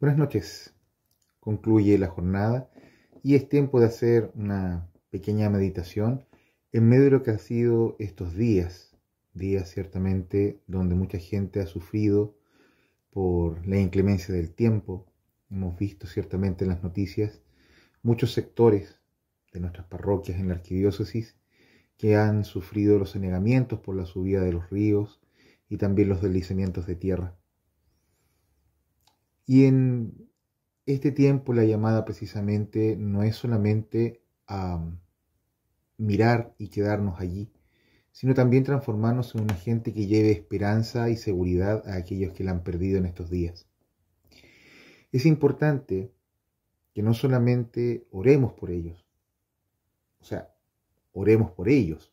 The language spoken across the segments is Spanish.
Buenas noches. Concluye la jornada y es tiempo de hacer una pequeña meditación en medio de lo que ha sido estos días, días ciertamente donde mucha gente ha sufrido por la inclemencia del tiempo. Hemos visto ciertamente en las noticias muchos sectores de nuestras parroquias en la arquidiócesis que han sufrido los anegamientos por la subida de los ríos y también los deslizamientos de tierra. Y en este tiempo la llamada precisamente no es solamente a mm, mirar y quedarnos allí, sino también transformarnos en una gente que lleve esperanza y seguridad a aquellos que la han perdido en estos días. Es importante que no solamente oremos por ellos, o sea, oremos por ellos,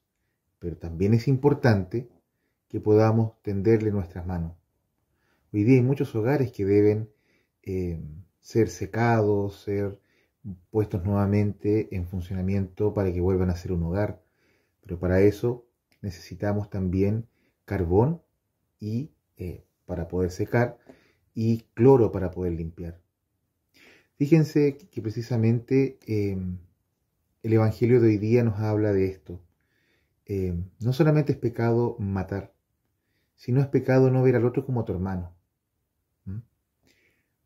pero también es importante que podamos tenderle nuestras manos. Hoy día hay muchos hogares que deben eh, ser secados, ser puestos nuevamente en funcionamiento para que vuelvan a ser un hogar. Pero para eso necesitamos también carbón y eh, para poder secar y cloro para poder limpiar. Fíjense que precisamente em, el Evangelio de hoy día nos habla de esto. Em, no solamente es pecado matar, sino es pecado no ver al otro como a tu hermano.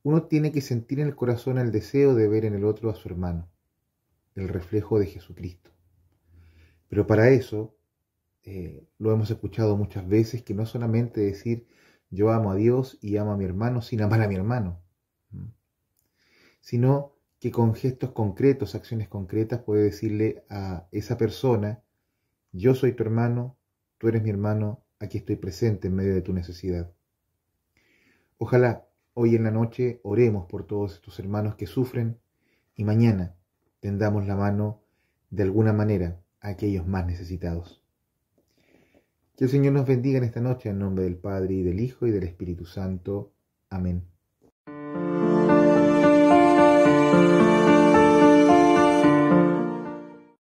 Uno tiene que sentir en el corazón el deseo de ver en el otro a su hermano, el reflejo de Jesucristo. Pero para eso, eh, lo hemos escuchado muchas veces, que no solamente decir yo amo a Dios y amo a mi hermano sin amar a mi hermano, sino que con gestos concretos, acciones concretas, puede decirle a esa persona, yo soy tu hermano, tú eres mi hermano, aquí estoy presente en medio de tu necesidad. Ojalá Hoy en la noche oremos por todos estos hermanos que sufren y mañana tendamos la mano de alguna manera a aquellos más necesitados. Que el Señor nos bendiga en esta noche en nombre del Padre y del Hijo y del Espíritu Santo. Amén.